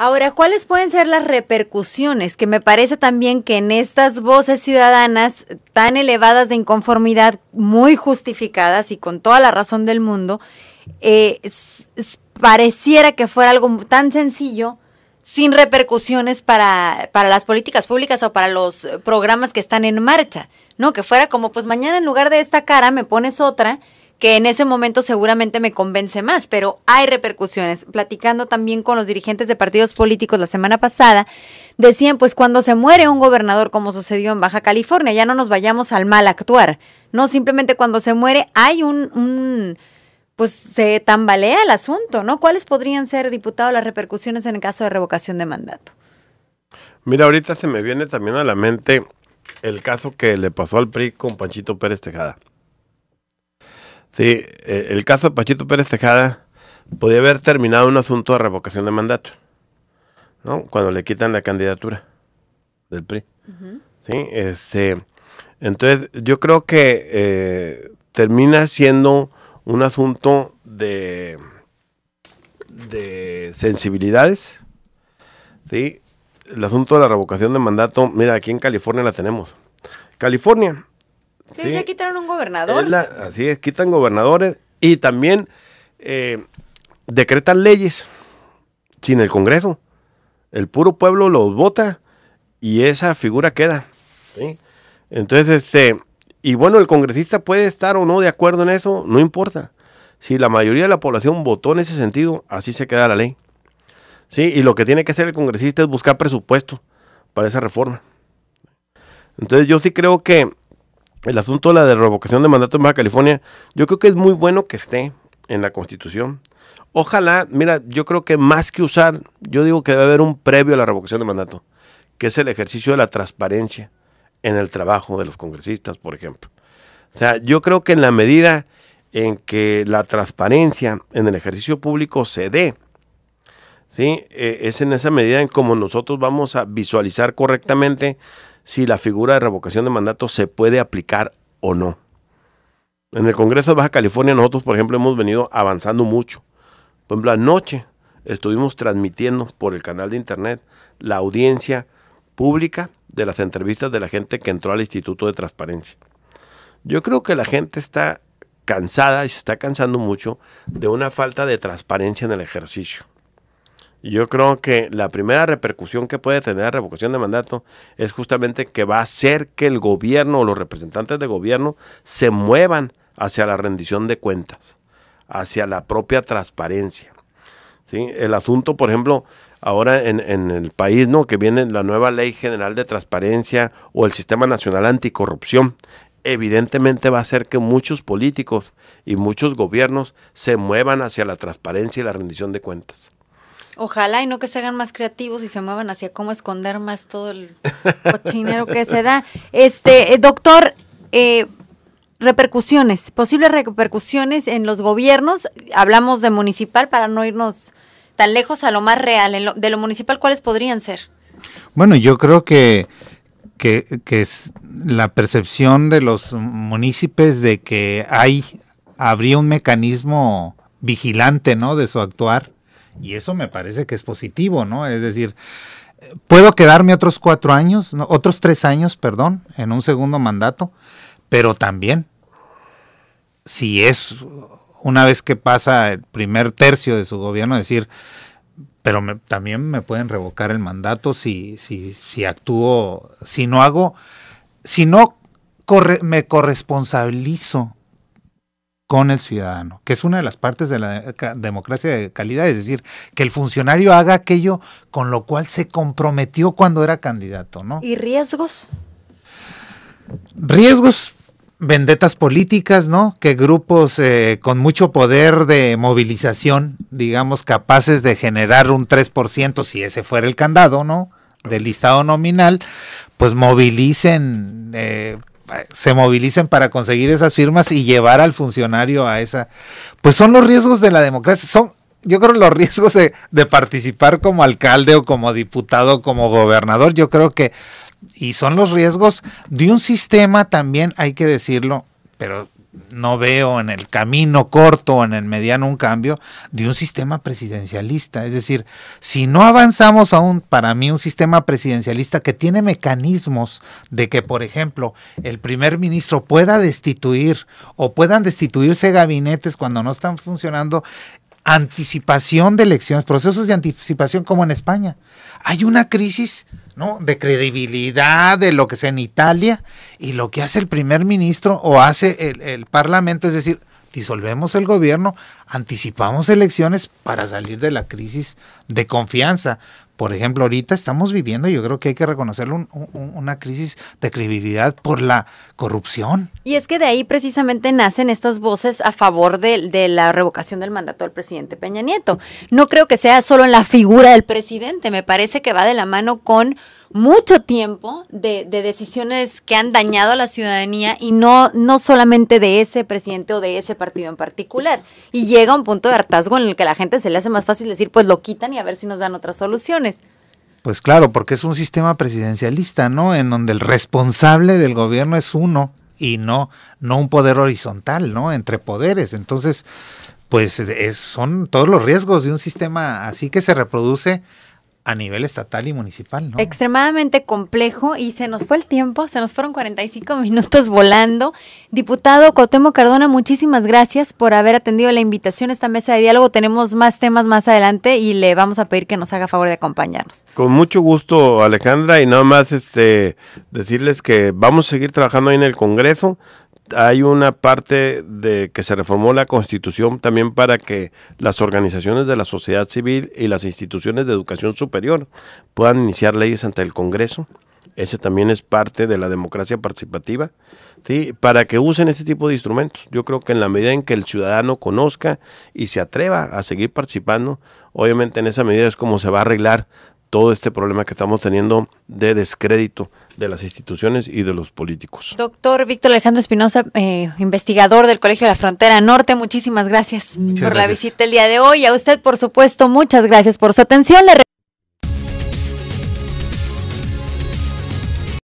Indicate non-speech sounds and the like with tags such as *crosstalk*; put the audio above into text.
Ahora, ¿cuáles pueden ser las repercusiones? Que me parece también que en estas voces ciudadanas tan elevadas de inconformidad, muy justificadas y con toda la razón del mundo, eh, pareciera que fuera algo tan sencillo sin repercusiones para, para, las políticas públicas o para los programas que están en marcha, ¿no? Que fuera como, pues mañana en lugar de esta cara me pones otra que en ese momento seguramente me convence más, pero hay repercusiones. Platicando también con los dirigentes de partidos políticos la semana pasada, decían, pues cuando se muere un gobernador, como sucedió en Baja California, ya no nos vayamos al mal actuar. No, simplemente cuando se muere hay un, pues se tambalea el asunto, ¿no? ¿Cuáles podrían ser, diputado, las repercusiones en el caso de revocación de mandato? Mira, ahorita se me viene también a la mente el caso que le pasó al PRI con Panchito Pérez Tejada. Sí, eh, el caso de Pachito Pérez Tejada podía haber terminado un asunto de revocación de mandato, ¿no? Cuando le quitan la candidatura del PRI. Sí, este, entonces yo creo que eh, termina siendo un asunto de, de sensibilidades, El asunto de la revocación de mandato, mira, aquí en California la tenemos. California ya quitaron un gobernador. así es, quitan gobernadores y también eh, decretan leyes sin el Congreso. El puro pueblo los vota y esa figura queda. Entonces, este, y bueno, el congresista puede estar o no de acuerdo en eso, no importa. Si la mayoría de la población votó en ese sentido, así se queda la ley. Sí, y lo que tiene que hacer el congresista es buscar presupuesto para esa reforma. Entonces yo sí creo que el asunto de la revocación de mandato en Baja California, yo creo que es muy bueno que esté en la Constitución. Ojalá, mira, yo creo que más que usar, yo digo que debe haber un previo a la revocación de mandato, que es el ejercicio de la transparencia en el trabajo de los congresistas, por ejemplo. O sea, yo creo que en la medida en que la transparencia en el ejercicio público se dé, e, es en esa medida en cómo nosotros vamos a visualizar correctamente si la figura de revocación de mandato se puede aplicar o no. En el Congreso de Baja California nosotros, por ejemplo, hemos venido avanzando mucho. Por ejemplo, anoche estuvimos transmitiendo por el canal de internet la audiencia pública de las entrevistas de la gente que entró al Instituto de Transparencia. Yo creo que la gente está cansada y se está cansando mucho de una falta de transparencia en el ejercicio. Yo creo que la primera repercusión que puede tener la revocación de mandato es justamente que va a hacer que el gobierno o los representantes de gobierno se muevan hacia la rendición de cuentas, hacia la propia transparencia. El asunto, por ejemplo, ahora en, el país, ¿no? que viene la nueva ley general de transparencia o el sistema nacional anticorrupción, evidentemente va a hacer que muchos políticos y muchos gobiernos se muevan hacia la transparencia y la rendición de cuentas. Ojalá y no que se hagan más creativos y se muevan hacia cómo esconder más todo el cochinero que se da. Este, eh, doctor, eh, repercusiones, posibles repercusiones en los gobiernos. Hablamos de municipal para no irnos tan lejos a lo más real. de lo municipal, ¿cuáles podrían ser? Bueno, yo creo que, que, es la percepción de los municipios de que hay, habría un mecanismo vigilante, ¿no? De su actuar y eso me parece que es positivo, ¿no? Es decir, puedo quedarme otros cuatro años, otros tres años, perdón, en un segundo mandato, pero también, si es una vez que pasa el primer tercio de su gobierno, decir, pero también me pueden revocar el mandato si, si, si actúo, si no hago, si no me corresponsabilizo con el ciudadano, que es una de las partes de la democracia de calidad, es decir, que el funcionario haga aquello con lo cual se comprometió cuando era candidato, ¿no? ¿Y riesgos? Riesgos, vendetas políticas, ¿no? Que grupos eh, con mucho poder de movilización, digamos, capaces de generar un 3%, si ese fuera el candado, ¿no? Del listado nominal, pues movilicen eh, se movilicen para conseguir esas firmas y llevar al funcionario a esa. Pues son los riesgos de la democracia, son, yo creo los riesgos de, de, participar como alcalde o como diputado, como gobernador, yo creo que, y son los riesgos de un sistema también, hay que decirlo, pero no veo en el camino corto o en el mediano un cambio de un sistema presidencialista. Es decir, si no avanzamos aún, para mí, un sistema presidencialista que tiene mecanismos de que, por ejemplo, el primer ministro pueda destituir o puedan destituirse gabinetes cuando no están funcionando, anticipación de elecciones, procesos de anticipación como en España. Hay una crisis ¿no? de credibilidad de lo que sea en Italia y lo que hace el primer ministro o hace el, el Parlamento, es decir, disolvemos el gobierno, anticipamos elecciones para salir de la crisis de confianza. Por ejemplo, ahorita estamos viviendo, yo creo que hay que reconocer una crisis de credibilidad por la corrupción. Y es que de ahí precisamente nacen estas voces a favor de, la revocación del mandato del presidente Peña Nieto. No creo que sea solo en la figura del presidente, me parece que va de la mano con mucho tiempo de, decisiones que han dañado a la ciudadanía y no, no solamente de ese presidente o de ese partido en particular. Y llega un punto de hartazgo en el que a la gente se le hace más fácil decir, pues lo quitan y a ver si nos dan otras soluciones. Pues claro, porque es un sistema presidencialista, ¿no? En donde el responsable del gobierno es uno y no, no un poder horizontal, ¿no? Entre poderes. Entonces, pues son todos los riesgos de un sistema así que se reproduce a nivel estatal y municipal, ¿no? Extremadamente complejo y se nos fue el tiempo, se nos fueron 45 *laughs* minutos volando. Diputado Cotemo Cardona, muchísimas gracias por haber atendido la invitación a esta mesa de diálogo. Tenemos más temas más adelante y le vamos a pedir que nos haga favor de acompañarnos. Con mucho gusto, Alejandra, y nada más este decirles que vamos a seguir trabajando ahí en el Congreso hay una parte de que se reformó la Constitución también para que las organizaciones de la sociedad civil y las instituciones de educación superior puedan iniciar leyes ante el Congreso. Ese también es parte de la democracia participativa, para que usen este tipo de instrumentos. Yo creo que en la medida en que el ciudadano conozca y se atreva a seguir participando, obviamente en esa medida es como se va a arreglar todo este problema que estamos teniendo de descrédito de las instituciones y de los políticos. Doctor Víctor Alejandro Espinosa, eh, investigador del Colegio de la Frontera Norte, muchísimas gracias por la visita el día de hoy. A usted, por supuesto, muchas gracias por su atención.